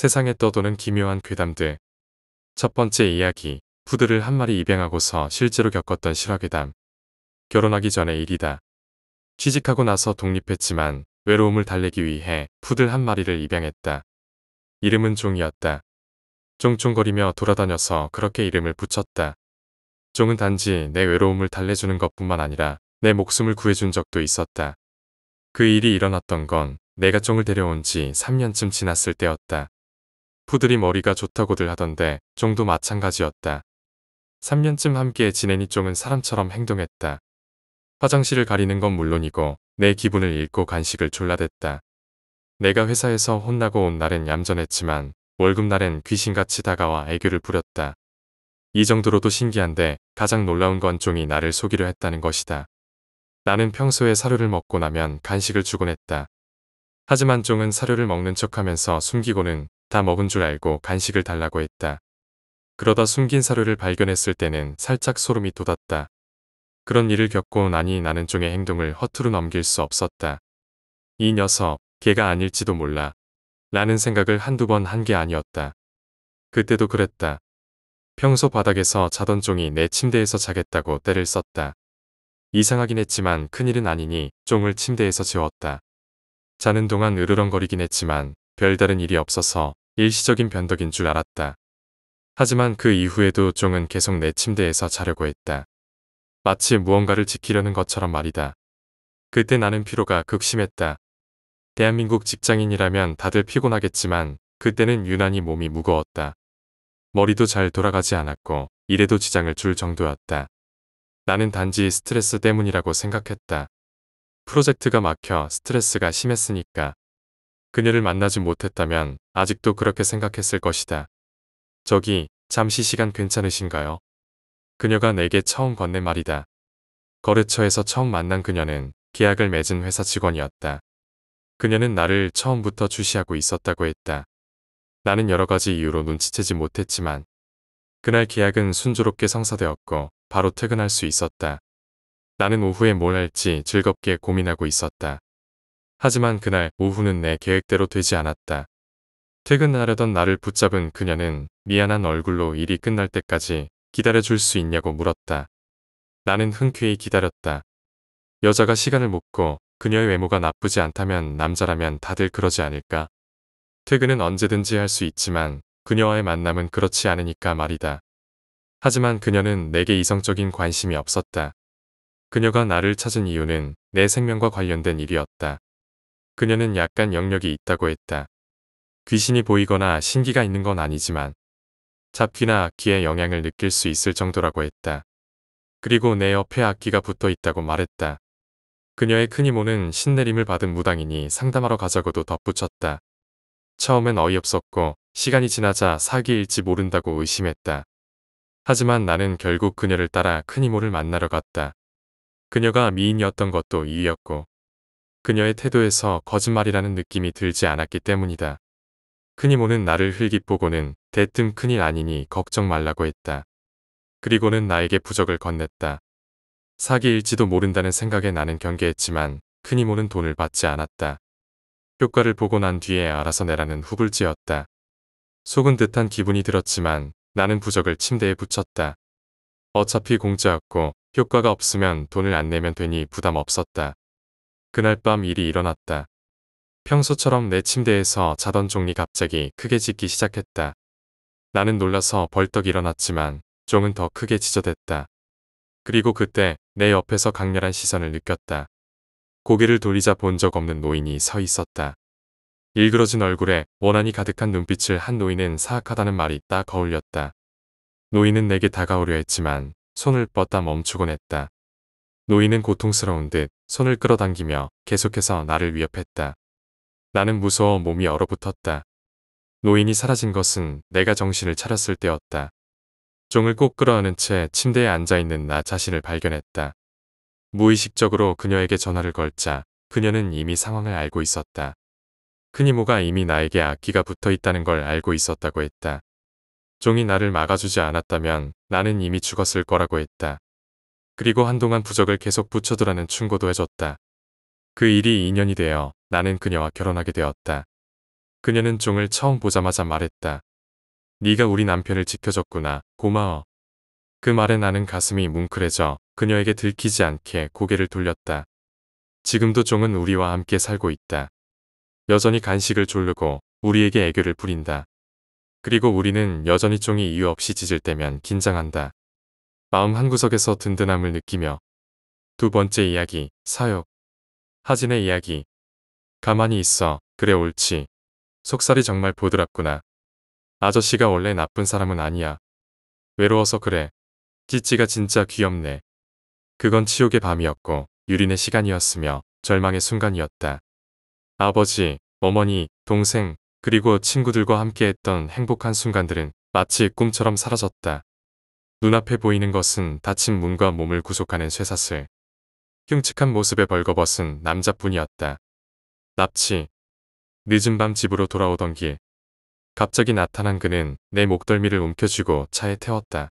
세상에 떠도는 기묘한 괴담들. 첫 번째 이야기. 푸들을한 마리 입양하고서 실제로 겪었던 실화괴담. 결혼하기 전의 일이다. 취직하고 나서 독립했지만 외로움을 달래기 위해 푸들 한 마리를 입양했다. 이름은 종이었다. 종종거리며 돌아다녀서 그렇게 이름을 붙였다. 종은 단지 내 외로움을 달래주는 것뿐만 아니라 내 목숨을 구해준 적도 있었다. 그 일이 일어났던 건 내가 종을 데려온 지 3년쯤 지났을 때였다. 푸들이 머리가 좋다고들 하던데 종도 마찬가지였다. 3년쯤 함께 지낸이 쫑은 사람처럼 행동했다. 화장실을 가리는 건 물론이고 내 기분을 잃고 간식을 졸라댔다. 내가 회사에서 혼나고 온 날엔 얌전했지만 월급날엔 귀신같이 다가와 애교를 부렸다. 이 정도로도 신기한데 가장 놀라운 건 종이 나를 속이려 했다는 것이다. 나는 평소에 사료를 먹고 나면 간식을 주곤 했다. 하지만 종은 사료를 먹는 척하면서 숨기고는 다 먹은 줄 알고 간식을 달라고 했다. 그러다 숨긴 사료를 발견했을 때는 살짝 소름이 돋았다. 그런 일을 겪고 나니 나는 종의 행동을 허투루 넘길 수 없었다. 이 녀석, 걔가 아닐지도 몰라. 라는 생각을 한두 번 한 게 아니었다. 그때도 그랬다. 평소 바닥에서 자던 종이 내 침대에서 자겠다고 때를 썼다. 이상하긴 했지만 큰일은 아니니 종을 침대에서 재웠다. 자는 동안 으르렁거리긴 했지만 별다른 일이 없어서 일시적인 변덕인 줄 알았다. 하지만 그 이후에도 종은 계속 내 침대에서 자려고 했다. 마치 무언가를 지키려는 것처럼 말이다. 그때 나는 피로가 극심했다. 대한민국 직장인이라면 다들 피곤하겠지만 그때는 유난히 몸이 무거웠다. 머리도 잘 돌아가지 않았고 일에도 지장을 줄 정도였다. 나는 단지 스트레스 때문이라고 생각했다. 프로젝트가 막혀 스트레스가 심했으니까. 그녀를 만나지 못했다면 아직도 그렇게 생각했을 것이다. 저기 잠시 시간 괜찮으신가요? 그녀가 내게 처음 건넨 말이다. 거래처에서 처음 만난 그녀는 계약을 맺은 회사 직원이었다. 그녀는 나를 처음부터 주시하고 있었다고 했다. 나는 여러 가지 이유로 눈치채지 못했지만 그날 계약은 순조롭게 성사되었고 바로 퇴근할 수 있었다. 나는 오후에 뭘 할지 즐겁게 고민하고 있었다. 하지만 그날 오후는 내 계획대로 되지 않았다. 퇴근하려던 나를 붙잡은 그녀는 미안한 얼굴로 일이 끝날 때까지 기다려줄 수 있냐고 물었다. 나는 흔쾌히 기다렸다. 여자가 시간을 묻고 그녀의 외모가 나쁘지 않다면 남자라면 다들 그러지 않을까. 퇴근은 언제든지 할 수 있지만 그녀와의 만남은 그렇지 않으니까 말이다. 하지만 그녀는 내게 이성적인 관심이 없었다. 그녀가 나를 찾은 이유는 내 생명과 관련된 일이었다. 그녀는 약간 영역이 있다고 했다. 귀신이 보이거나 신기가 있는 건 아니지만 잡귀나 악기의 영향을 느낄 수 있을 정도라고 했다. 그리고 내 옆에 악기가 붙어 있다고 말했다. 그녀의 큰 이모는 신내림을 받은 무당이니 상담하러 가자고도 덧붙였다. 처음엔 어이없었고 시간이 지나자 사기일지 모른다고 의심했다. 하지만 나는 결국 그녀를 따라 큰 이모를 만나러 갔다. 그녀가 미인이었던 것도 이유였고 그녀의 태도에서 거짓말이라는 느낌이 들지 않았기 때문이다. 큰이모는 나를 흘깃 보고는 대뜸 큰일 아니니 걱정 말라고 했다. 그리고는 나에게 부적을 건넸다. 사기일지도 모른다는 생각에 나는 경계했지만 큰이모는 돈을 받지 않았다. 효과를 보고 난 뒤에 알아서 내라는 후불지였다. 속은 듯한 기분이 들었지만 나는 부적을 침대에 붙였다. 어차피 공짜였고 효과가 없으면 돈을 안 내면 되니 부담 없었다. 그날 밤 일이 일어났다. 평소처럼 내 침대에서 자던 종이 갑자기 크게 짖기 시작했다. 나는 놀라서 벌떡 일어났지만 종은 더 크게 짖어댔다. 그리고 그때 내 옆에서 강렬한 시선을 느꼈다. 고개를 돌리자 본 적 없는 노인이 서 있었다. 일그러진 얼굴에 원한이 가득한 눈빛을 한 노인은 사악하다는 말이 딱 어울렸다. 노인은 내게 다가오려 했지만 손을 뻗다 멈추곤 했다. 노인은 고통스러운 듯 손을 끌어당기며 계속해서 나를 위협했다. 나는 무서워 몸이 얼어붙었다. 노인이 사라진 것은 내가 정신을 차렸을 때였다. 종을 꼭 끌어안은 채 침대에 앉아있는 나 자신을 발견했다. 무의식적으로 그녀에게 전화를 걸자 그녀는 이미 상황을 알고 있었다. 큰이모가 이미 나에게 악기가 붙어 있다는 걸 알고 있었다고 했다. 종이 나를 막아주지 않았다면 나는 이미 죽었을 거라고 했다. 그리고 한동안 부적을 계속 붙여두라는 충고도 해줬다. 그 일이 2년이 되어 나는 그녀와 결혼하게 되었다. 그녀는 종을 처음 보자마자 말했다. 네가 우리 남편을 지켜줬구나. 고마워. 그 말에 나는 가슴이 뭉클해져 그녀에게 들키지 않게 고개를 돌렸다. 지금도 종은 우리와 함께 살고 있다. 여전히 간식을 졸르고 우리에게 애교를 부린다. 그리고 우리는 여전히 종이 이유 없이 짖을 때면 긴장한다. 마음 한구석에서 든든함을 느끼며 두 번째 이야기, 사역. 하진의 이야기. 가만히 있어. 그래 옳지. 속살이 정말 보드랍구나. 아저씨가 원래 나쁜 사람은 아니야. 외로워서 그래. 찌찌가 진짜 귀엽네. 그건 치욕의 밤이었고 유린의 시간이었으며 절망의 순간이었다. 아버지, 어머니, 동생, 그리고 친구들과 함께했던 행복한 순간들은 마치 꿈처럼 사라졌다. 눈앞에 보이는 것은 다친 문과 몸을 구속하는 쇠사슬. 흉측한 모습에 벌거벗은 남자뿐이었다. 납치. 늦은 밤 집으로 돌아오던 길. 갑자기 나타난 그는 내 목덜미를 움켜쥐고 차에 태웠다.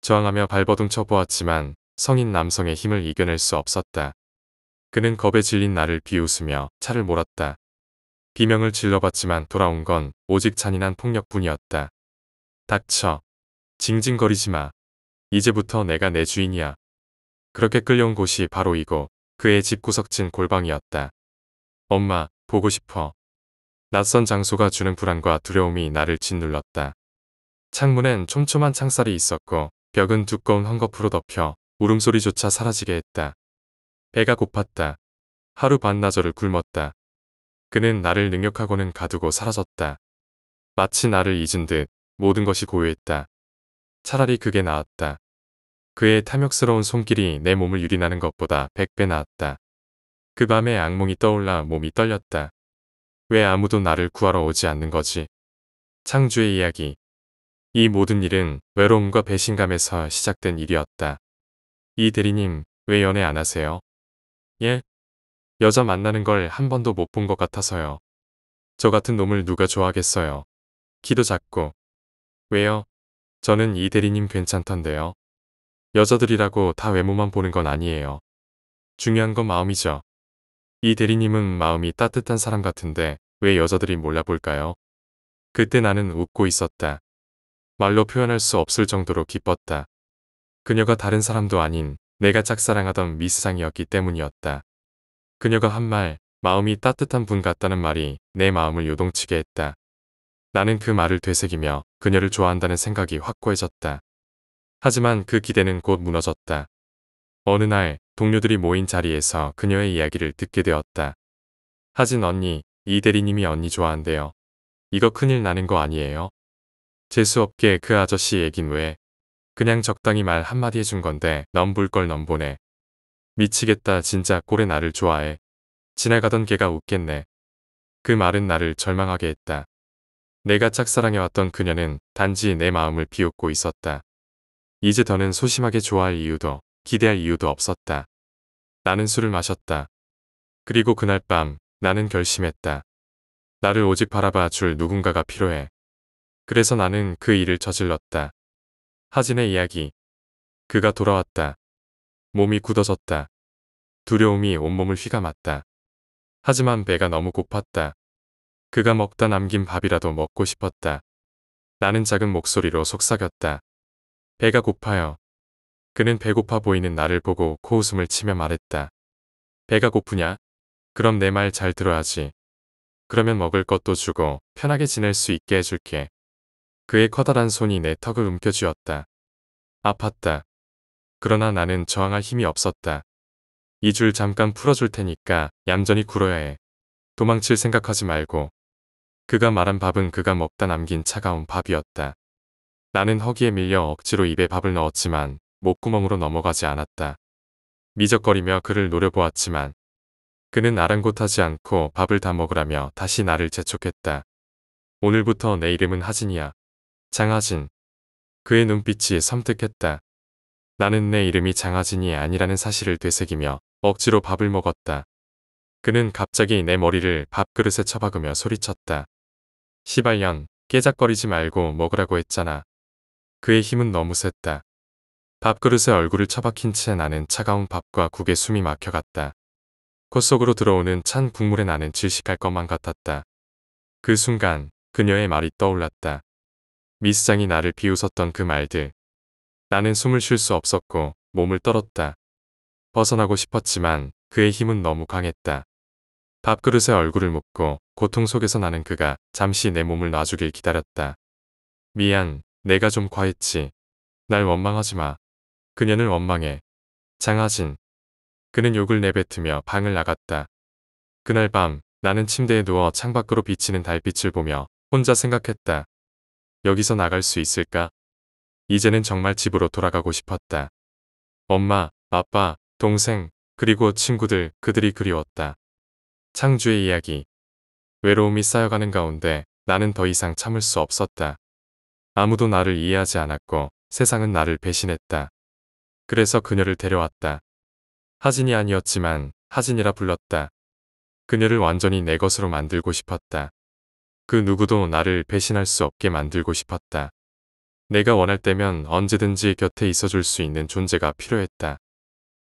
저항하며 발버둥 쳐보았지만 성인 남성의 힘을 이겨낼 수 없었다. 그는 겁에 질린 나를 비웃으며 차를 몰았다. 비명을 질러봤지만 돌아온 건 오직 잔인한 폭력뿐이었다. 닥쳐. 징징거리지 마. 이제부터 내가 내 주인이야. 그렇게 끌려온 곳이 바로 이곳, 그의 집구석진 골방이었다. 엄마, 보고 싶어. 낯선 장소가 주는 불안과 두려움이 나를 짓눌렀다. 창문엔 촘촘한 창살이 있었고 벽은 두꺼운 헝겊으로 덮여 울음소리조차 사라지게 했다. 배가 고팠다. 하루 반나절을 굶었다. 그는 나를 능력하고는 가두고 사라졌다. 마치 나를 잊은 듯 모든 것이 고요했다. 차라리 그게 나았다. 그의 탐욕스러운 손길이 내 몸을 유린하는 것보다 100배 나았다. 그 밤에 악몽이 떠올라 몸이 떨렸다. 왜 아무도 나를 구하러 오지 않는 거지? 창주의 이야기. 이 모든 일은 외로움과 배신감에서 시작된 일이었다. 이 대리님, 왜 연애 안 하세요? 예? 여자 만나는 걸 한 번도 못 본 것 같아서요. 저 같은 놈을 누가 좋아하겠어요. 키도 작고. 왜요? 저는 이 대리님 괜찮던데요. 여자들이라고 다 외모만 보는 건 아니에요. 중요한 건 마음이죠. 이 대리님은 마음이 따뜻한 사람 같은데 왜 여자들이 몰라볼까요? 그때 나는 웃고 있었다. 말로 표현할 수 없을 정도로 기뻤다. 그녀가 다른 사람도 아닌 내가 짝사랑하던 미스상이었기 때문이었다. 그녀가 한 말, 마음이 따뜻한 분 같다는 말이 내 마음을 요동치게 했다. 나는 그 말을 되새기며 그녀를 좋아한다는 생각이 확고해졌다. 하지만 그 기대는 곧 무너졌다. 어느 날 동료들이 모인 자리에서 그녀의 이야기를 듣게 되었다. 하진 언니, 이 대리님이 언니 좋아한대요. 이거 큰일 나는 거 아니에요? 재수없게 그 아저씨 얘긴 왜? 그냥 적당히 말 한마디 해준 건데 넘볼걸넘 보네. 미치겠다 진짜 꼴에 나를 좋아해. 지나가던 개가 웃겠네. 그 말은 나를 절망하게 했다. 내가 짝사랑해왔던 그녀는 단지 내 마음을 비웃고 있었다. 이제 더는 소심하게 좋아할 이유도 기대할 이유도 없었다. 나는 술을 마셨다. 그리고 그날 밤 나는 결심했다. 나를 오직 바라봐 줄 누군가가 필요해. 그래서 나는 그 일을 저질렀다. 하진의 이야기. 그가 돌아왔다. 몸이 굳어졌다. 두려움이 온몸을 휘감았다. 하지만 배가 너무 고팠다. 그가 먹다 남긴 밥이라도 먹고 싶었다. 나는 작은 목소리로 속삭였다. 배가 고파요. 그는 배고파 보이는 나를 보고 코웃음을 치며 말했다. 배가 고프냐? 그럼 내 말 잘 들어야지. 그러면 먹을 것도 주고 편하게 지낼 수 있게 해줄게. 그의 커다란 손이 내 턱을 움켜쥐었다. 아팠다. 그러나 나는 저항할 힘이 없었다. 이 줄 잠깐 풀어줄 테니까 얌전히 굴어야 해. 도망칠 생각하지 말고 그가 말한 밥은 그가 먹다 남긴 차가운 밥이었다. 나는 허기에 밀려 억지로 입에 밥을 넣었지만 목구멍으로 넘어가지 않았다. 미적거리며 그를 노려보았지만 그는 아랑곳하지 않고 밥을 다 먹으라며 다시 나를 재촉했다. 오늘부터 내 이름은 하진이야. 장하진. 그의 눈빛이 섬뜩했다. 나는 내 이름이 장하진이 아니라는 사실을 되새기며 억지로 밥을 먹었다. 그는 갑자기 내 머리를 밥그릇에 처박으며 소리쳤다. 시발년, 깨작거리지 말고 먹으라고 했잖아. 그의 힘은 너무 셌다. 밥그릇에 얼굴을 처박힌 채 나는 차가운 밥과 국에 숨이 막혀갔다. 코 속으로 들어오는 찬 국물에 나는 질식할 것만 같았다. 그 순간 그녀의 말이 떠올랐다. 미스장이 나를 비웃었던 그 말들. 나는 숨을 쉴 수 없었고 몸을 떨었다. 벗어나고 싶었지만 그의 힘은 너무 강했다. 밥그릇에 얼굴을 묻고 고통 속에서 나는 그가 잠시 내 몸을 놔주길 기다렸다. 미안, 내가 좀 과했지. 날 원망하지 마. 그녀는 원망해. 장하진. 그는 욕을 내뱉으며 방을 나갔다. 그날 밤 나는 침대에 누워 창밖으로 비치는 달빛을 보며 혼자 생각했다. 여기서 나갈 수 있을까? 이제는 정말 집으로 돌아가고 싶었다. 엄마, 아빠, 동생, 그리고 친구들, 그들이 그리웠다. 창주의 이야기. 외로움이 쌓여가는 가운데 나는 더 이상 참을 수 없었다. 아무도 나를 이해하지 않았고 세상은 나를 배신했다. 그래서 그녀를 데려왔다. 하진이 아니었지만 하진이라 불렀다. 그녀를 완전히 내 것으로 만들고 싶었다. 그 누구도 나를 배신할 수 없게 만들고 싶었다. 내가 원할 때면 언제든지 곁에 있어줄 수 있는 존재가 필요했다.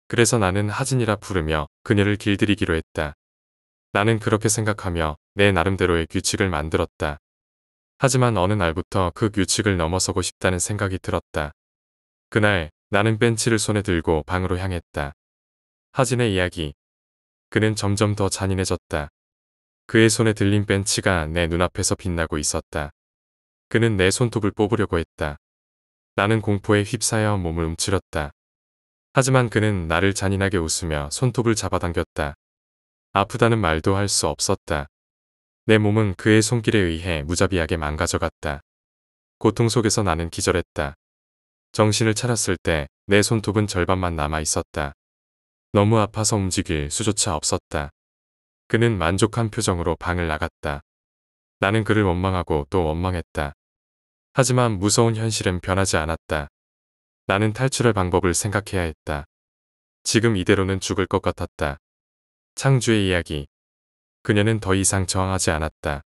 그래서 나는 하진이라 부르며 그녀를 길들이기로 했다. 나는 그렇게 생각하며 내 나름대로의 규칙을 만들었다. 하지만 어느 날부터 그 규칙을 넘어서고 싶다는 생각이 들었다. 그날 나는 벤치를 손에 들고 방으로 향했다. 하진의 이야기. 그는 점점 더 잔인해졌다. 그의 손에 들린 벤치가 내 눈앞에서 빛나고 있었다. 그는 내 손톱을 뽑으려고 했다. 나는 공포에 휩싸여 몸을 움츠렸다. 하지만 그는 나를 잔인하게 웃으며 손톱을 잡아당겼다. 아프다는 말도 할 수 없었다. 내 몸은 그의 손길에 의해 무자비하게 망가져갔다. 고통 속에서 나는 기절했다. 정신을 차렸을 때 내 손톱은 절반만 남아 있었다. 너무 아파서 움직일 수조차 없었다. 그는 만족한 표정으로 방을 나갔다. 나는 그를 원망하고 또 원망했다. 하지만 무서운 현실은 변하지 않았다. 나는 탈출할 방법을 생각해야 했다. 지금 이대로는 죽을 것 같았다. 창주의 이야기. 그녀는 더 이상 저항하지 않았다.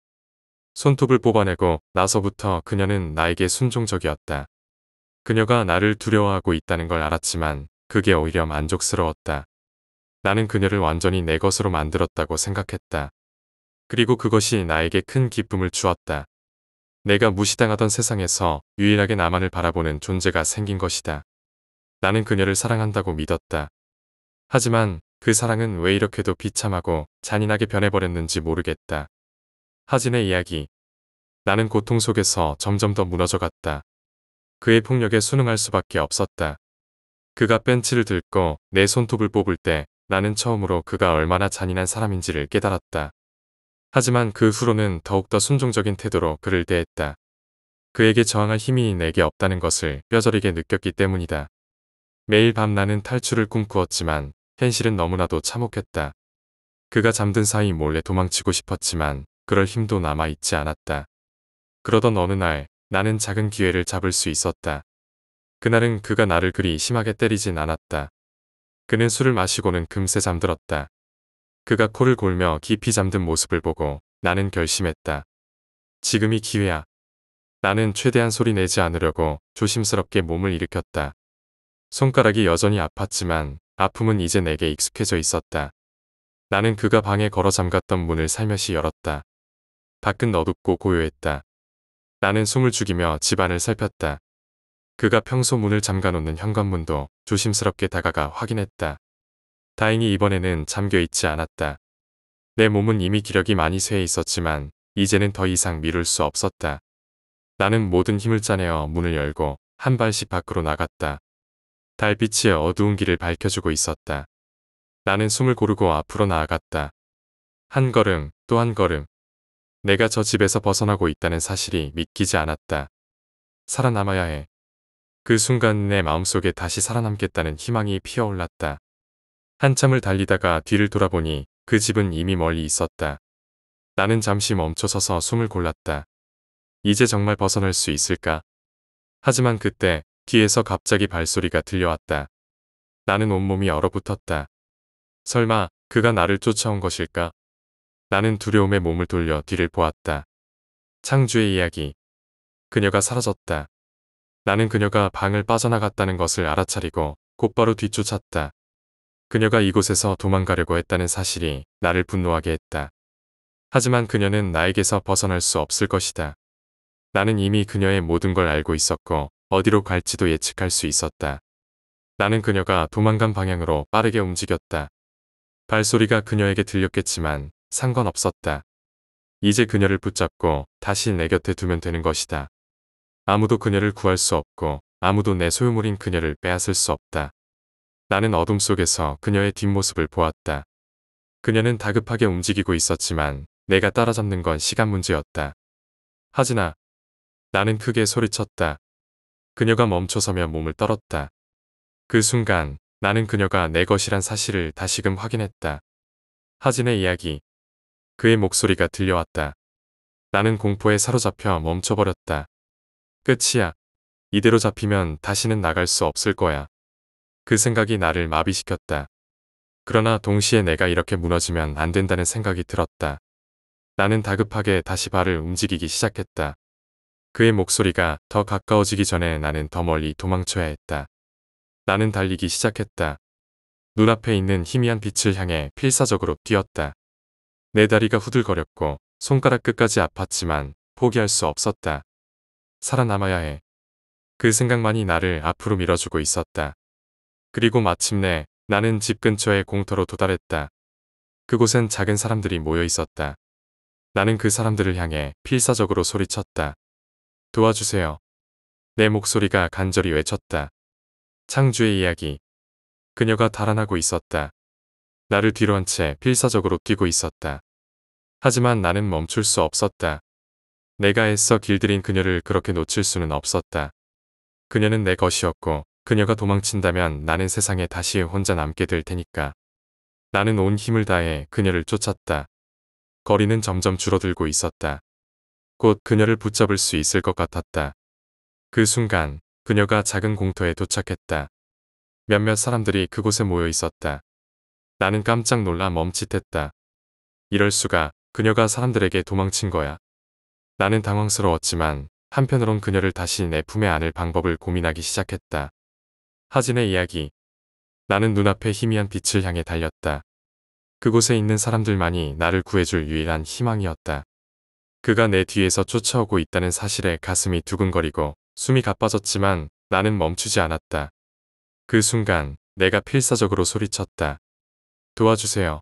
손톱을 뽑아내고 나서부터 그녀는 나에게 순종적이었다. 그녀가 나를 두려워하고 있다는 걸 알았지만 그게 오히려 만족스러웠다. 나는 그녀를 완전히 내 것으로 만들었다고 생각했다. 그리고 그것이 나에게 큰 기쁨을 주었다. 내가 무시당하던 세상에서 유일하게 나만을 바라보는 존재가 생긴 것이다. 나는 그녀를 사랑한다고 믿었다. 하지만 그 사랑은 왜 이렇게도 비참하고 잔인하게 변해버렸는지 모르겠다. 하진의 이야기. 나는 고통 속에서 점점 더 무너져갔다. 그의 폭력에 순응할 수밖에 없었다. 그가 벤치를 들고 내 손톱을 뽑을 때 나는 처음으로 그가 얼마나 잔인한 사람인지를 깨달았다. 하지만 그 후로는 더욱더 순종적인 태도로 그를 대했다. 그에게 저항할 힘이 내게 없다는 것을 뼈저리게 느꼈기 때문이다. 매일 밤 나는 탈출을 꿈꾸었지만 현실은 너무나도 참혹했다. 그가 잠든 사이 몰래 도망치고 싶었지만 그럴 힘도 남아있지 않았다. 그러던 어느 날 나는 작은 기회를 잡을 수 있었다. 그날은 그가 나를 그리 심하게 때리진 않았다. 그는 술을 마시고는 금세 잠들었다. 그가 코를 골며 깊이 잠든 모습을 보고 나는 결심했다. 지금이 기회야. 나는 최대한 소리 내지 않으려고 조심스럽게 몸을 일으켰다. 손가락이 여전히 아팠지만 아픔은 이제 내게 익숙해져 있었다. 나는 그가 방에 걸어 잠갔던 문을 살며시 열었다. 밖은 어둡고 고요했다. 나는 숨을 죽이며 집안을 살폈다. 그가 평소 문을 잠가놓는 현관문도 조심스럽게 다가가 확인했다. 다행히 이번에는 잠겨있지 않았다. 내 몸은 이미 기력이 많이 쇠해 있었지만 이제는 더 이상 미룰 수 없었다. 나는 모든 힘을 짜내어 문을 열고 한 발씩 밖으로 나갔다. 달빛이 어두운 길을 밝혀주고 있었다. 나는 숨을 고르고 앞으로 나아갔다. 한 걸음 또 한 걸음. 내가 저 집에서 벗어나고 있다는 사실이 믿기지 않았다. 살아남아야 해. 그 순간 내 마음속에 다시 살아남겠다는 희망이 피어올랐다. 한참을 달리다가 뒤를 돌아보니 그 집은 이미 멀리 있었다. 나는 잠시 멈춰서서 숨을 골랐다. 이제 정말 벗어날 수 있을까? 하지만 그때 뒤에서 갑자기 발소리가 들려왔다. 나는 온몸이 얼어붙었다. 설마 그가 나를 쫓아온 것일까? 나는 두려움에 몸을 돌려 뒤를 보았다. 창주의 이야기. 그녀가 사라졌다. 나는 그녀가 방을 빠져나갔다는 것을 알아차리고 곧바로 뒤쫓았다. 그녀가 이곳에서 도망가려고 했다는 사실이 나를 분노하게 했다. 하지만 그녀는 나에게서 벗어날 수 없을 것이다. 나는 이미 그녀의 모든 걸 알고 있었고 어디로 갈지도 예측할 수 있었다. 나는 그녀가 도망간 방향으로 빠르게 움직였다. 발소리가 그녀에게 들렸겠지만 상관없었다. 이제 그녀를 붙잡고 다시 내 곁에 두면 되는 것이다. 아무도 그녀를 구할 수 없고 아무도 내 소유물인 그녀를 빼앗을 수 없다. 나는 어둠 속에서 그녀의 뒷모습을 보았다. 그녀는 다급하게 움직이고 있었지만 내가 따라잡는 건 시간 문제였다. 하지아 나는 크게 소리쳤다. 그녀가 멈춰서며 몸을 떨었다. 그 순간 나는 그녀가 내 것이란 사실을 다시금 확인했다. 하진의 이야기. 그의 목소리가 들려왔다. 나는 공포에 사로잡혀 멈춰버렸다. 끝이야. 이대로 잡히면 다시는 나갈 수 없을 거야. 그 생각이 나를 마비시켰다. 그러나 동시에 내가 이렇게 무너지면 안 된다는 생각이 들었다. 나는 다급하게 다시 발을 움직이기 시작했다. 그의 목소리가 더 가까워지기 전에 나는 더 멀리 도망쳐야 했다. 나는 달리기 시작했다. 눈앞에 있는 희미한 빛을 향해 필사적으로 뛰었다. 내 다리가 후들거렸고 손가락 끝까지 아팠지만 포기할 수 없었다. 살아남아야 해. 그 생각만이 나를 앞으로 밀어주고 있었다. 그리고 마침내 나는 집 근처의 공터로 도달했다. 그곳엔 작은 사람들이 모여 있었다. 나는 그 사람들을 향해 필사적으로 소리쳤다. 도와주세요. 내 목소리가 간절히 외쳤다. 창주의 이야기. 그녀가 달아나고 있었다. 나를 뒤로 한채 필사적으로 뛰고 있었다. 하지만 나는 멈출 수 없었다. 내가 애써 길들인 그녀를 그렇게 놓칠 수는 없었다. 그녀는 내 것이었고 그녀가 도망친다면 나는 세상에 다시 혼자 남게 될 테니까. 나는 온 힘을 다해 그녀를 쫓았다. 거리는 점점 줄어들고 있었다. 곧 그녀를 붙잡을 수 있을 것 같았다. 그 순간 그녀가 작은 공터에 도착했다. 몇몇 사람들이 그곳에 모여 있었다. 나는 깜짝 놀라 멈칫했다. 이럴 수가 그녀가 사람들에게 도망친 거야. 나는 당황스러웠지만 한편으론 그녀를 다시 내 품에 안을 방법을 고민하기 시작했다. 하진의 이야기. 나는 눈앞에 희미한 빛을 향해 달렸다. 그곳에 있는 사람들만이 나를 구해줄 유일한 희망이었다. 그가 내 뒤에서 쫓아오고 있다는 사실에 가슴이 두근거리고 숨이 가빠졌지만 나는 멈추지 않았다. 그 순간 내가 필사적으로 소리쳤다. 도와주세요.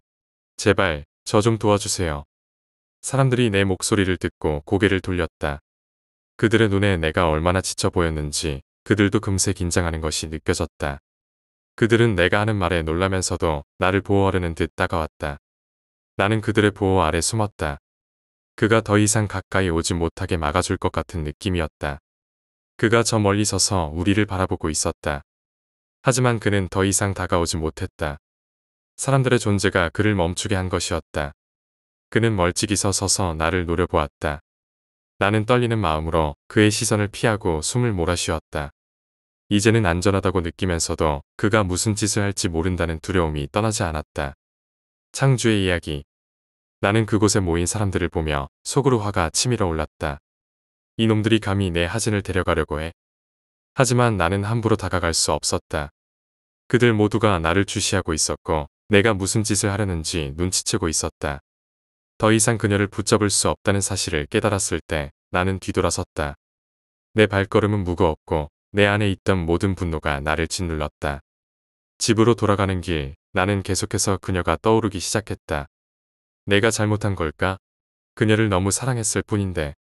제발 저 좀 도와주세요. 사람들이 내 목소리를 듣고 고개를 돌렸다. 그들의 눈에 내가 얼마나 지쳐 보였는지 그들도 금세 긴장하는 것이 느껴졌다. 그들은 내가 하는 말에 놀라면서도 나를 보호하려는 듯 다가왔다. 나는 그들의 보호 아래 숨었다. 그가 더 이상 가까이 오지 못하게 막아줄 것 같은 느낌이었다. 그가 저 멀리 서서 우리를 바라보고 있었다. 하지만 그는 더 이상 다가오지 못했다. 사람들의 존재가 그를 멈추게 한 것이었다. 그는 멀찍이서 서 나를 노려보았다. 나는 떨리는 마음으로 그의 시선을 피하고 숨을 몰아쉬었다. 이제는 안전하다고 느끼면서도 그가 무슨 짓을 할지 모른다는 두려움이 떠나지 않았다. 창주의 이야기 나는 그곳에 모인 사람들을 보며 속으로 화가 치밀어 올랐다. 이놈들이 감히 내 하진을 데려가려고 해. 하지만 나는 함부로 다가갈 수 없었다. 그들 모두가 나를 주시하고 있었고 내가 무슨 짓을 하려는지 눈치채고 있었다. 더 이상 그녀를 붙잡을 수 없다는 사실을 깨달았을 때 나는 뒤돌아섰다. 내 발걸음은 무거웠고 내 안에 있던 모든 분노가 나를 짓눌렀다. 집으로 돌아가는 길 나는 계속해서 그녀가 떠오르기 시작했다. 내가 잘못한 걸까? 그녀를 너무 사랑했을 뿐인데.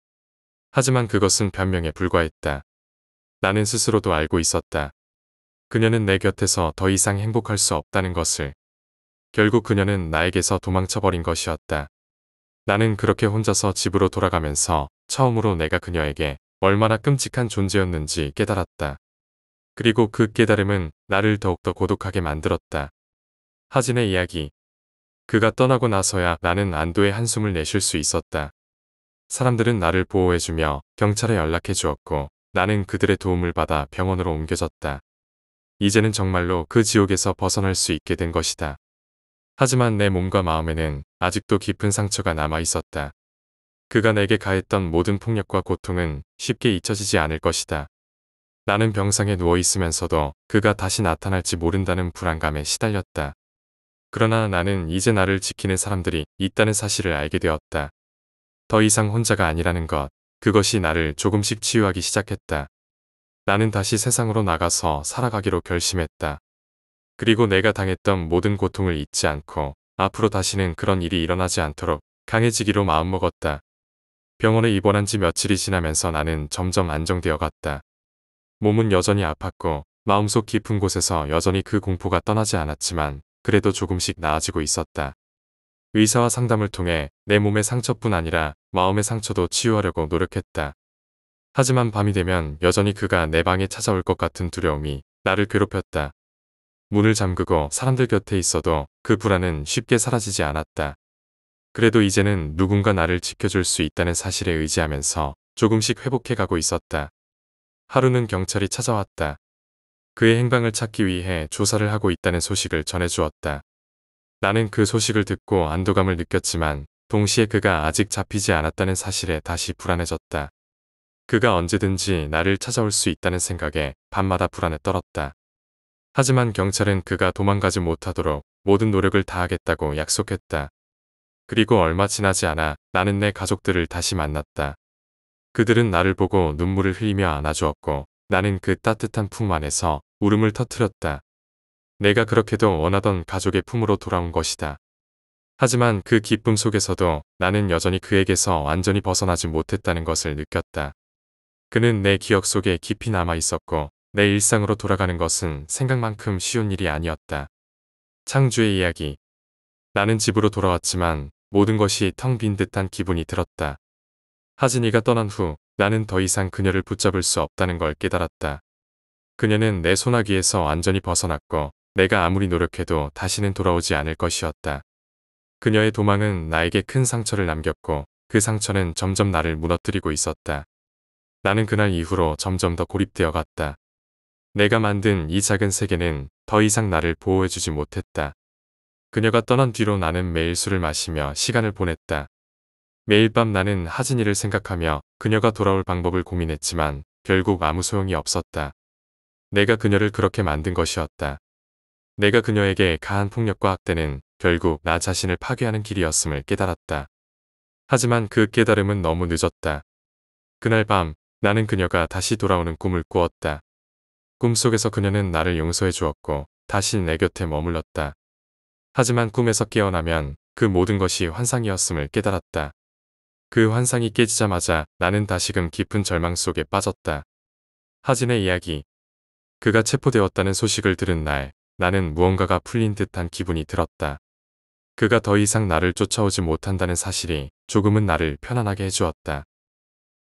하지만 그것은 변명에 불과했다. 나는 스스로도 알고 있었다. 그녀는 내 곁에서 더 이상 행복할 수 없다는 것을. 결국 그녀는 나에게서 도망쳐버린 것이었다. 나는 그렇게 혼자서 집으로 돌아가면서 처음으로 내가 그녀에게 얼마나 끔찍한 존재였는지 깨달았다. 그리고 그 깨달음은 나를 더욱더 고독하게 만들었다. 하진의 이야기 그가 떠나고 나서야 나는 안도의 한숨을 내쉴 수 있었다. 사람들은 나를 보호해주며 경찰에 연락해 주었고 나는 그들의 도움을 받아 병원으로 옮겨졌다. 이제는 정말로 그 지옥에서 벗어날 수 있게 된 것이다. 하지만 내 몸과 마음에는 아직도 깊은 상처가 남아 있었다. 그가 내게 가했던 모든 폭력과 고통은 쉽게 잊혀지지 않을 것이다. 나는 병상에 누워 있으면서도 그가 다시 나타날지 모른다는 불안감에 시달렸다. 그러나 나는 이제 나를 지키는 사람들이 있다는 사실을 알게 되었다. 더 이상 혼자가 아니라는 것, 그것이 나를 조금씩 치유하기 시작했다. 나는 다시 세상으로 나가서 살아가기로 결심했다. 그리고 내가 당했던 모든 고통을 잊지 않고 앞으로 다시는 그런 일이 일어나지 않도록 강해지기로 마음먹었다. 병원에 입원한 지 며칠이 지나면서 나는 점점 안정되어 갔다. 몸은 여전히 아팠고 마음속 깊은 곳에서 여전히 그 공포가 떠나지 않았지만 그래도 조금씩 나아지고 있었다. 의사와 상담을 통해 내 몸의 상처뿐 아니라 마음의 상처도 치유하려고 노력했다. 하지만 밤이 되면 여전히 그가 내 방에 찾아올 것 같은 두려움이 나를 괴롭혔다. 문을 잠그고 사람들 곁에 있어도 그 불안은 쉽게 사라지지 않았다. 그래도 이제는 누군가 나를 지켜줄 수 있다는 사실에 의지하면서 조금씩 회복해가고 있었다. 하루는 경찰이 찾아왔다. 그의 행방을 찾기 위해 조사를 하고 있다는 소식을 전해주었다. 나는 그 소식을 듣고 안도감을 느꼈지만 동시에 그가 아직 잡히지 않았다는 사실에 다시 불안해졌다. 그가 언제든지 나를 찾아올 수 있다는 생각에 밤마다 불안에 떨었다. 하지만 경찰은 그가 도망가지 못하도록 모든 노력을 다하겠다고 약속했다. 그리고 얼마 지나지 않아 나는 내 가족들을 다시 만났다. 그들은 나를 보고 눈물을 흘리며 안아주었고 나는 그 따뜻한 품 안에서 울음을 터뜨렸다 내가 그렇게도 원하던 가족의 품으로 돌아온 것이다. 하지만 그 기쁨 속에서도 나는 여전히 그에게서 완전히 벗어나지 못했다는 것을 느꼈다. 그는 내 기억 속에 깊이 남아 있었고 내 일상으로 돌아가는 것은 생각만큼 쉬운 일이 아니었다. 창주의 이야기 나는 집으로 돌아왔지만 모든 것이 텅 빈 듯한 기분이 들었다. 하진이가 떠난 후 나는 더 이상 그녀를 붙잡을 수 없다는 걸 깨달았다. 그녀는 내 소나기에서 완전히 벗어났고 내가 아무리 노력해도 다시는 돌아오지 않을 것이었다. 그녀의 도망은 나에게 큰 상처를 남겼고 그 상처는 점점 나를 무너뜨리고 있었다. 나는 그날 이후로 점점 더 고립되어 갔다. 내가 만든 이 작은 세계는 더 이상 나를 보호해주지 못했다. 그녀가 떠난 뒤로 나는 매일 술을 마시며 시간을 보냈다. 매일 밤 나는 하진이를 생각하며 그녀가 돌아올 방법을 고민했지만 결국 아무 소용이 없었다. 내가 그녀를 그렇게 만든 것이었다. 내가 그녀에게 가한 폭력과 학대는 결국 나 자신을 파괴하는 길이었음을 깨달았다. 하지만 그 깨달음은 너무 늦었다. 그날 밤 나는 그녀가 다시 돌아오는 꿈을 꾸었다. 꿈속에서 그녀는 나를 용서해 주었고 다시 내 곁에 머물렀다. 하지만 꿈에서 깨어나면 그 모든 것이 환상이었음을 깨달았다. 그 환상이 깨지자마자 나는 다시금 깊은 절망 속에 빠졌다. 하진의 이야기 그가 체포되었다는 소식을 들은 날 나는 무언가가 풀린 듯한 기분이 들었다. 그가 더 이상 나를 쫓아오지 못한다는 사실이 조금은 나를 편안하게 해주었다.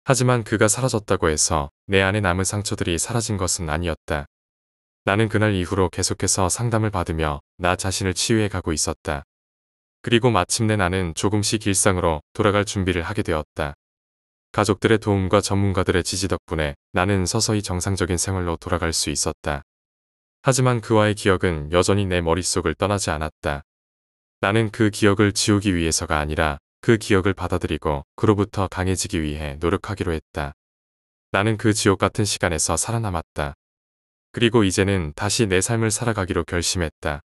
하지만 그가 사라졌다고 해서 내 안에 남은 상처들이 사라진 것은 아니었다. 나는 그날 이후로 계속해서 상담을 받으며 나 자신을 치유해 가고 있었다. 그리고 마침내 나는 조금씩 일상으로 돌아갈 준비를 하게 되었다. 가족들의 도움과 전문가들의 지지 덕분에 나는 서서히 정상적인 생활로 돌아갈 수 있었다. 하지만 그와의 기억은 여전히 내 머릿속을 떠나지 않았다. 나는 그 기억을 지우기 위해서가 아니라 그 기억을 받아들이고 그로부터 강해지기 위해 노력하기로 했다. 나는 그 지옥 같은 시간에서 살아남았다. 그리고 이제는 다시 내 삶을 살아가기로 결심했다.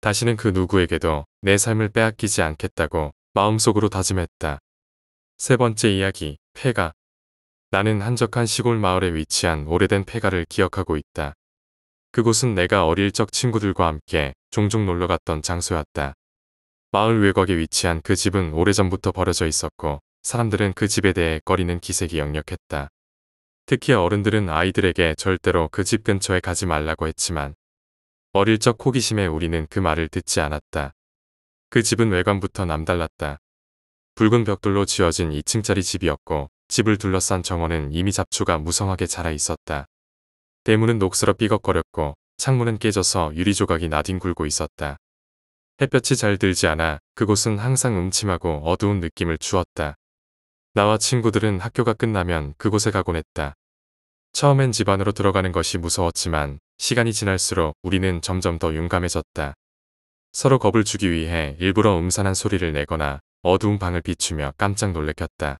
다시는 그 누구에게도 내 삶을 빼앗기지 않겠다고 마음속으로 다짐했다. 세 번째 이야기, 폐가. 나는 한적한 시골 마을에 위치한 오래된 폐가를 기억하고 있다. 그곳은 내가 어릴 적 친구들과 함께 종종 놀러 갔던 장소였다. 마을 외곽에 위치한 그 집은 오래전부터 버려져 있었고 사람들은 그 집에 대해 꺼리는 기색이 역력했다. 특히 어른들은 아이들에게 절대로 그 집 근처에 가지 말라고 했지만 어릴 적 호기심에 우리는 그 말을 듣지 않았다. 그 집은 외관부터 남달랐다. 붉은 벽돌로 지어진 2층짜리 집이었고 집을 둘러싼 정원은 이미 잡초가 무성하게 자라 있었다. 대문은 녹슬어 삐걱거렸고 창문은 깨져서 유리조각이 나뒹굴고 있었다. 햇볕이 잘 들지 않아 그곳은 항상 음침하고 어두운 느낌을 주었다. 나와 친구들은 학교가 끝나면 그곳에 가곤 했다. 처음엔 집 안으로 들어가는 것이 무서웠지만 시간이 지날수록 우리는 점점 더 용감해졌다. 서로 겁을 주기 위해 일부러 음산한 소리를 내거나 어두운 방을 비추며 깜짝 놀래켰다.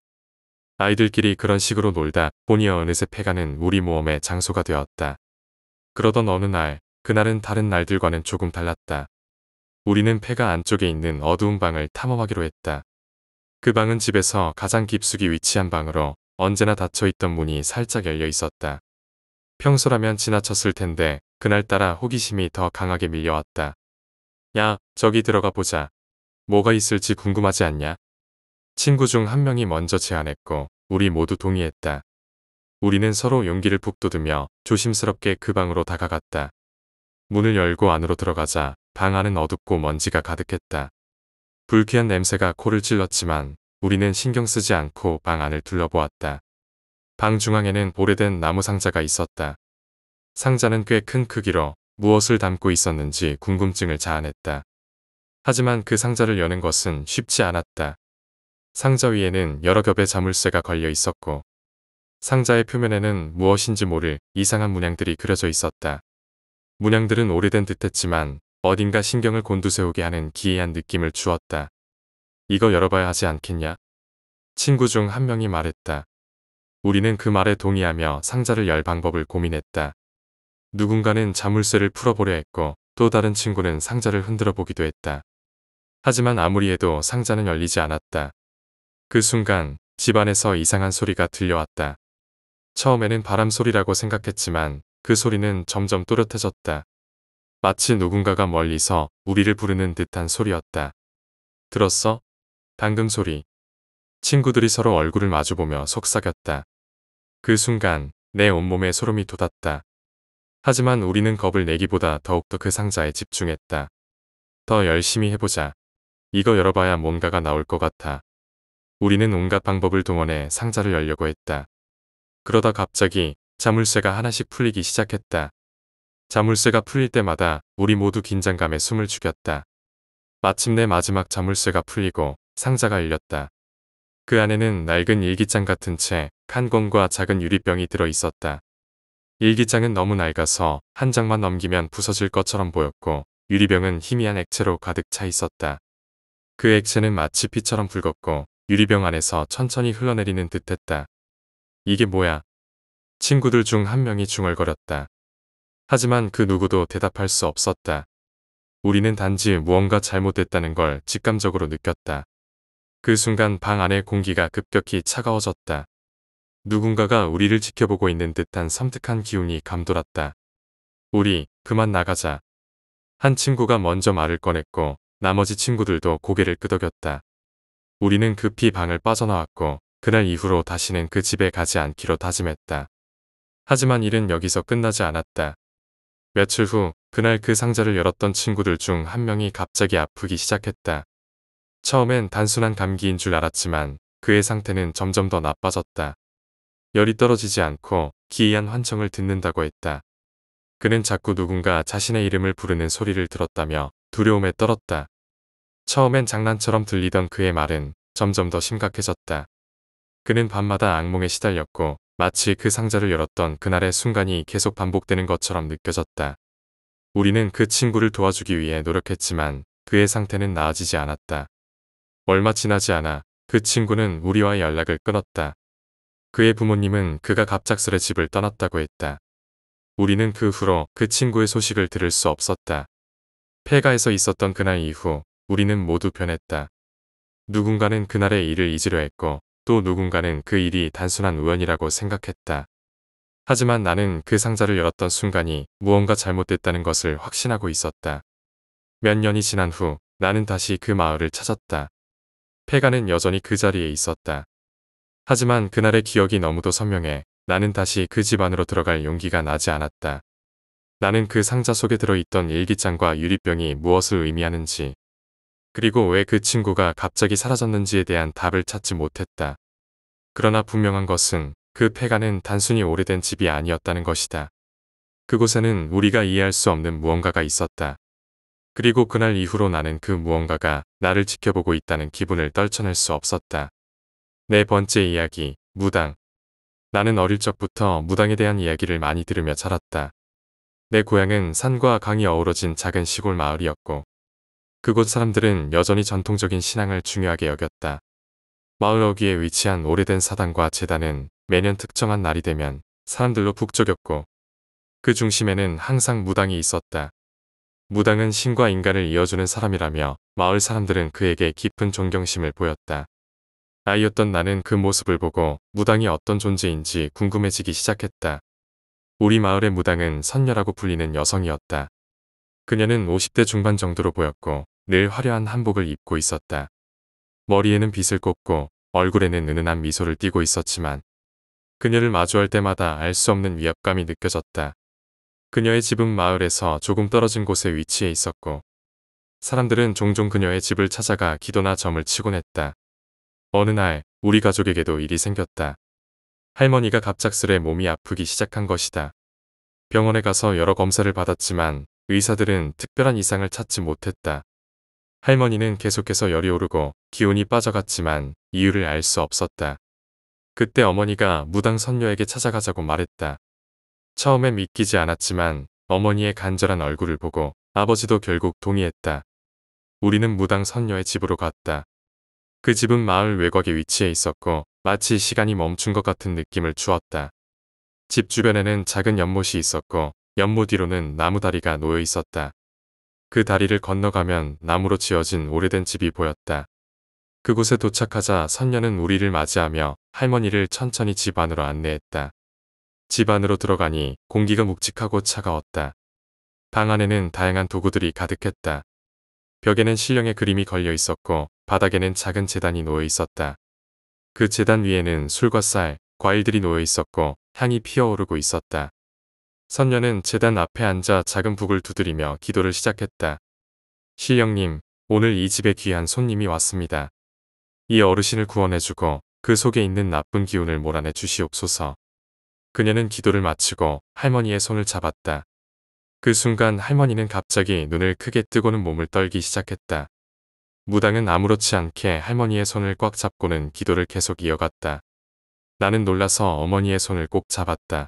아이들끼리 그런 식으로 놀다 보니 어느새 폐가는 우리 모험의 장소가 되었다. 그러던 어느 날, 그날은 다른 날들과는 조금 달랐다. 우리는 폐가 안쪽에 있는 어두운 방을 탐험하기로 했다. 그 방은 집에서 가장 깊숙이 위치한 방으로 언제나 닫혀있던 문이 살짝 열려 있었다. 평소라면 지나쳤을 텐데 그날따라 호기심이 더 강하게 밀려왔다. 야, 저기 들어가 보자. 뭐가 있을지 궁금하지 않냐? 친구 중 한 명이 먼저 제안했고 우리 모두 동의했다. 우리는 서로 용기를 북돋으며 조심스럽게 그 방으로 다가갔다. 문을 열고 안으로 들어가자 방 안은 어둡고 먼지가 가득했다. 불쾌한 냄새가 코를 찔렀지만 우리는 신경 쓰지 않고 방 안을 둘러보았다. 방 중앙에는 오래된 나무 상자가 있었다. 상자는 꽤 큰 크기로 무엇을 담고 있었는지 궁금증을 자아냈다. 하지만 그 상자를 여는 것은 쉽지 않았다. 상자 위에는 여러 겹의 자물쇠가 걸려 있었고 상자의 표면에는 무엇인지 모를 이상한 문양들이 그려져 있었다. 문양들은 오래된 듯했지만 어딘가 신경을 곤두세우게 하는 기이한 느낌을 주었다. 이거 열어봐야 하지 않겠냐? 친구 중 한 명이 말했다. 우리는 그 말에 동의하며 상자를 열 방법을 고민했다. 누군가는 자물쇠를 풀어보려 했고 또 다른 친구는 상자를 흔들어 보기도 했다. 하지만 아무리 해도 상자는 열리지 않았다. 그 순간 집안에서 이상한 소리가 들려왔다. 처음에는 바람 소리라고 생각했지만 그 소리는 점점 또렷해졌다. 마치 누군가가 멀리서 우리를 부르는 듯한 소리였다. 들었어? 방금 소리. 친구들이 서로 얼굴을 마주보며 속삭였다. 그 순간 내 온몸에 소름이 돋았다. 하지만 우리는 겁을 내기보다 더욱더 그 상자에 집중했다. 더 열심히 해보자. 이거 열어봐야 뭔가가 나올 것 같아. 우리는 온갖 방법을 동원해 상자를 열려고 했다. 그러다 갑자기 자물쇠가 하나씩 풀리기 시작했다. 자물쇠가 풀릴 때마다 우리 모두 긴장감에 숨을 죽였다. 마침내 마지막 자물쇠가 풀리고 상자가 열렸다. 그 안에는 낡은 일기장 같은 채칸 권과 작은 유리병이 들어있었다. 일기장은 너무 낡아서 한 장만 넘기면 부서질 것처럼 보였고 유리병은 희미한 액체로 가득 차 있었다. 그 액체는 마치 피처럼 붉었고 유리병 안에서 천천히 흘러내리는 듯했다. 이게 뭐야? 친구들 중 한 명이 중얼거렸다. 하지만 그 누구도 대답할 수 없었다. 우리는 단지 무언가 잘못됐다는 걸 직감적으로 느꼈다. 그 순간 방 안의 공기가 급격히 차가워졌다. 누군가가 우리를 지켜보고 있는 듯한 섬뜩한 기운이 감돌았다. 우리 그만 나가자. 한 친구가 먼저 말을 꺼냈고 나머지 친구들도 고개를 끄덕였다. 우리는 급히 방을 빠져나왔고 그날 이후로 다시는 그 집에 가지 않기로 다짐했다. 하지만 일은 여기서 끝나지 않았다. 며칠 후 그날 그 상자를 열었던 친구들 중 한 명이 갑자기 아프기 시작했다. 처음엔 단순한 감기인 줄 알았지만 그의 상태는 점점 더 나빠졌다. 열이 떨어지지 않고 기이한 환청을 듣는다고 했다. 그는 자꾸 누군가 자신의 이름을 부르는 소리를 들었다며 두려움에 떨었다. 처음엔 장난처럼 들리던 그의 말은 점점 더 심각해졌다. 그는 밤마다 악몽에 시달렸고 마치 그 상자를 열었던 그날의 순간이 계속 반복되는 것처럼 느껴졌다. 우리는 그 친구를 도와주기 위해 노력했지만 그의 상태는 나아지지 않았다. 얼마 지나지 않아 그 친구는 우리와의 연락을 끊었다. 그의 부모님은 그가 갑작스레 집을 떠났다고 했다. 우리는 그 후로 그 친구의 소식을 들을 수 없었다. 폐가에서 있었던 그날 이후 우리는 모두 변했다. 누군가는 그날의 일을 잊으려 했고 또 누군가는 그 일이 단순한 우연이라고 생각했다. 하지만 나는 그 상자를 열었던 순간이 무언가 잘못됐다는 것을 확신하고 있었다. 몇 년이 지난 후 나는 다시 그 마을을 찾았다. 폐가는 여전히 그 자리에 있었다. 하지만 그날의 기억이 너무도 선명해 나는 다시 그 집 안으로 들어갈 용기가 나지 않았다. 나는 그 상자 속에 들어있던 일기장과 유리병이 무엇을 의미하는지 그리고 왜 그 친구가 갑자기 사라졌는지에 대한 답을 찾지 못했다. 그러나 분명한 것은 그 폐가는 단순히 오래된 집이 아니었다는 것이다. 그곳에는 우리가 이해할 수 없는 무언가가 있었다. 그리고 그날 이후로 나는 그 무언가가 나를 지켜보고 있다는 기분을 떨쳐낼 수 없었다. 네 번째 이야기, 무당. 나는 어릴 적부터 무당에 대한 이야기를 많이 들으며 자랐다. 내 고향은 산과 강이 어우러진 작은 시골 마을이었고 그곳 사람들은 여전히 전통적인 신앙을 중요하게 여겼다. 마을 어귀에 위치한 오래된 사당과 재단은 매년 특정한 날이 되면 사람들로 북적였고 그 중심에는 항상 무당이 있었다. 무당은 신과 인간을 이어주는 사람이라며 마을 사람들은 그에게 깊은 존경심을 보였다. 아이였던 나는 그 모습을 보고 무당이 어떤 존재인지 궁금해지기 시작했다. 우리 마을의 무당은 선녀라고 불리는 여성이었다. 그녀는 50대 중반 정도로 보였고 늘 화려한 한복을 입고 있었다. 머리에는 빗을 꽂고 얼굴에는 은은한 미소를 띠고 있었지만 그녀를 마주할 때마다 알 수 없는 위압감이 느껴졌다. 그녀의 집은 마을에서 조금 떨어진 곳에 위치해 있었고 사람들은 종종 그녀의 집을 찾아가 기도나 점을 치곤 했다. 어느 날 우리 가족에게도 일이 생겼다. 할머니가 갑작스레 몸이 아프기 시작한 것이다. 병원에 가서 여러 검사를 받았지만 의사들은 특별한 이상을 찾지 못했다. 할머니는 계속해서 열이 오르고 기운이 빠져갔지만 이유를 알 수 없었다. 그때 어머니가 무당 선녀에게 찾아가자고 말했다. 처음엔 믿기지 않았지만 어머니의 간절한 얼굴을 보고 아버지도 결국 동의했다. 우리는 무당 선녀의 집으로 갔다. 그 집은 마을 외곽에 위치해 있었고 마치 시간이 멈춘 것 같은 느낌을 주었다. 집 주변에는 작은 연못이 있었고 연못 뒤로는 나무 다리가 놓여 있었다. 그 다리를 건너가면 나무로 지어진 오래된 집이 보였다. 그곳에 도착하자 선녀는 우리를 맞이하며 할머니를 천천히 집 안으로 안내했다. 집 안으로 들어가니 공기가 묵직하고 차가웠다. 방 안에는 다양한 도구들이 가득했다. 벽에는 신령의 그림이 걸려 있었고 바닥에는 작은 재단이 놓여 있었다. 그 재단 위에는 술과 쌀, 과일들이 놓여 있었고 향이 피어오르고 있었다. 선녀는 재단 앞에 앉아 작은 북을 두드리며 기도를 시작했다. 시령님 오늘 이 집에 귀한 손님이 왔습니다. 이 어르신을 구원해주고 그 속에 있는 나쁜 기운을 몰아내 주시옵소서. 그녀는 기도를 마치고 할머니의 손을 잡았다. 그 순간 할머니는 갑자기 눈을 크게 뜨고는 몸을 떨기 시작했다. 무당은 아무렇지 않게 할머니의 손을 꽉 잡고는 기도를 계속 이어갔다. 나는 놀라서 어머니의 손을 꼭 잡았다.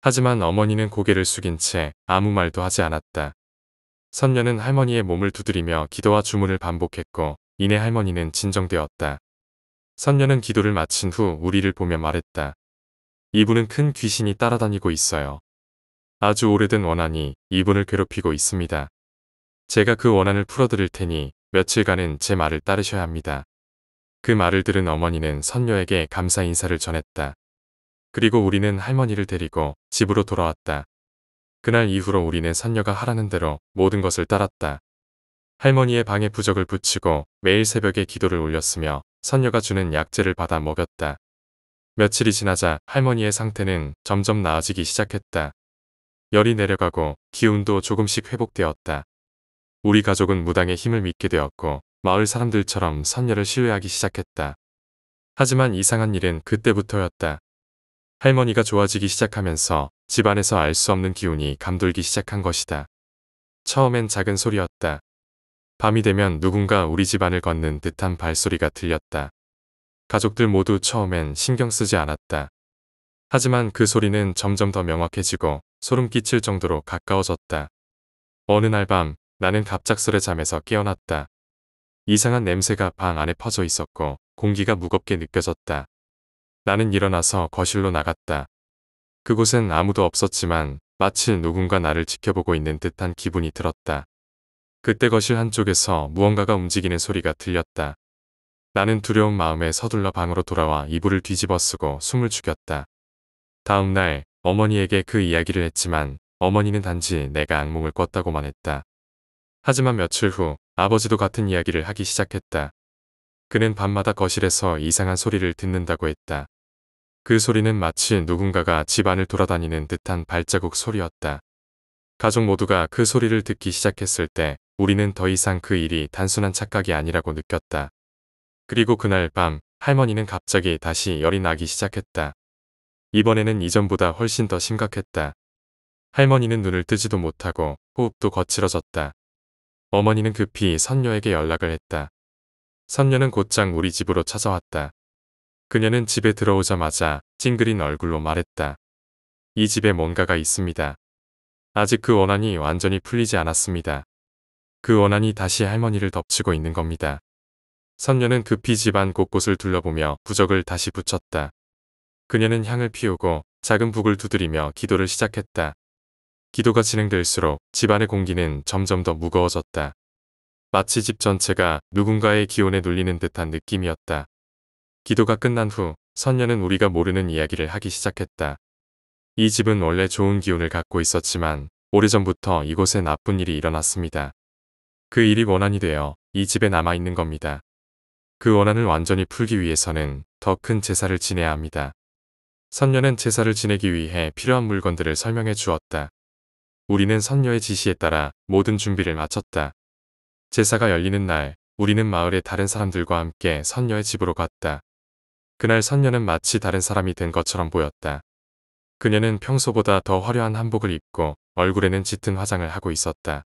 하지만 어머니는 고개를 숙인 채 아무 말도 하지 않았다. 선녀는 할머니의 몸을 두드리며 기도와 주문을 반복했고 이내 할머니는 진정되었다. 선녀는 기도를 마친 후 우리를 보며 말했다. 이분은 큰 귀신이 따라다니고 있어요. 아주 오래된 원한이 이분을 괴롭히고 있습니다. 제가 그 원한을 풀어드릴 테니 며칠간은 제 말을 따르셔야 합니다. 그 말을 들은 어머니는 선녀에게 감사 인사를 전했다. 그리고 우리는 할머니를 데리고 집으로 돌아왔다. 그날 이후로 우리는 선녀가 하라는 대로 모든 것을 따랐다. 할머니의 방에 부적을 붙이고 매일 새벽에 기도를 올렸으며 선녀가 주는 약재를 받아 먹였다. 며칠이 지나자 할머니의 상태는 점점 나아지기 시작했다. 열이 내려가고 기운도 조금씩 회복되었다. 우리 가족은 무당의 힘을 믿게 되었고 마을 사람들처럼 선녀를 신뢰하기 시작했다. 하지만 이상한 일은 그때부터였다. 할머니가 좋아지기 시작하면서 집안에서 알 수 없는 기운이 감돌기 시작한 것이다. 처음엔 작은 소리였다. 밤이 되면 누군가 우리 집안을 걷는 듯한 발소리가 들렸다. 가족들 모두 처음엔 신경 쓰지 않았다. 하지만 그 소리는 점점 더 명확해지고 소름 끼칠 정도로 가까워졌다. 어느 날밤 나는 갑작스레 잠에서 깨어났다. 이상한 냄새가 방 안에 퍼져 있었고 공기가 무겁게 느껴졌다. 나는 일어나서 거실로 나갔다. 그곳엔 아무도 없었지만 마치 누군가 나를 지켜보고 있는 듯한 기분이 들었다. 그때 거실 한쪽에서 무언가가 움직이는 소리가 들렸다. 나는 두려운 마음에 서둘러 방으로 돌아와 이불을 뒤집어 쓰고 숨을 죽였다. 다음날 어머니에게 그 이야기를 했지만 어머니는 단지 내가 악몽을 꿨다고만 했다. 하지만 며칠 후 아버지도 같은 이야기를 하기 시작했다. 그는 밤마다 거실에서 이상한 소리를 듣는다고 했다. 그 소리는 마치 누군가가 집 안을 돌아다니는 듯한 발자국 소리였다. 가족 모두가 그 소리를 듣기 시작했을 때 우리는 더 이상 그 일이 단순한 착각이 아니라고 느꼈다. 그리고 그날 밤 할머니는 갑자기 다시 열이 나기 시작했다. 이번에는 이전보다 훨씬 더 심각했다. 할머니는 눈을 뜨지도 못하고 호흡도 거칠어졌다. 어머니는 급히 선녀에게 연락을 했다. 선녀는 곧장 우리 집으로 찾아왔다. 그녀는 집에 들어오자마자 찡그린 얼굴로 말했다. 이 집에 뭔가가 있습니다. 아직 그 원한이 완전히 풀리지 않았습니다. 그 원한이 다시 할머니를 덮치고 있는 겁니다. 선녀는 급히 집안 곳곳을 둘러보며 부적을 다시 붙였다. 그녀는 향을 피우고 작은 북을 두드리며 기도를 시작했다. 기도가 진행될수록 집안의 공기는 점점 더 무거워졌다. 마치 집 전체가 누군가의 기온에 눌리는 듯한 느낌이었다. 기도가 끝난 후 선녀는 우리가 모르는 이야기를 하기 시작했다. 이 집은 원래 좋은 기운을 갖고 있었지만 오래전부터 이곳에 나쁜 일이 일어났습니다. 그 일이 원한이 되어 이 집에 남아있는 겁니다. 그 원한을 완전히 풀기 위해서는 더 큰 제사를 지내야 합니다. 선녀는 제사를 지내기 위해 필요한 물건들을 설명해 주었다. 우리는 선녀의 지시에 따라 모든 준비를 마쳤다. 제사가 열리는 날 우리는 마을의 다른 사람들과 함께 선녀의 집으로 갔다. 그날 선녀는 마치 다른 사람이 된 것처럼 보였다. 그녀는 평소보다 더 화려한 한복을 입고 얼굴에는 짙은 화장을 하고 있었다.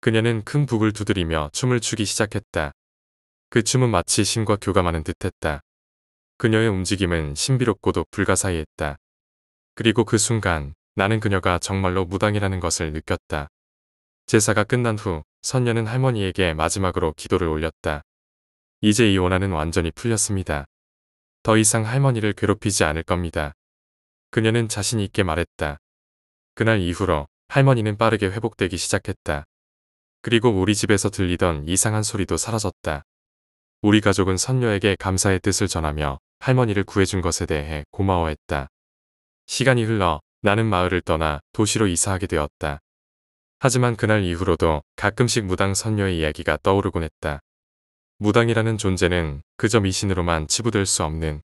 그녀는 큰 북을 두드리며 춤을 추기 시작했다. 그 춤은 마치 신과 교감하는 듯했다. 그녀의 움직임은 신비롭고도 불가사의했다. 그리고 그 순간 나는 그녀가 정말로 무당이라는 것을 느꼈다. 제사가 끝난 후 선녀는 할머니에게 마지막으로 기도를 올렸다. 이제 이 원한은 완전히 풀렸습니다. 더 이상 할머니를 괴롭히지 않을 겁니다. 그녀는 자신 있게 말했다. 그날 이후로 할머니는 빠르게 회복되기 시작했다. 그리고 우리 집에서 들리던 이상한 소리도 사라졌다. 우리 가족은 선녀에게 감사의 뜻을 전하며 할머니를 구해준 것에 대해 고마워했다. 시간이 흘러 나는 마을을 떠나 도시로 이사하게 되었다. 하지만 그날 이후로도 가끔씩 무당 선녀의 이야기가 떠오르곤 했다. 무당이라는 존재는 그저 미신으로만 치부될 수 없는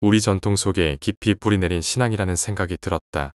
우리 전통 속에 깊이 뿌리내린 신앙이라는 생각이 들었다.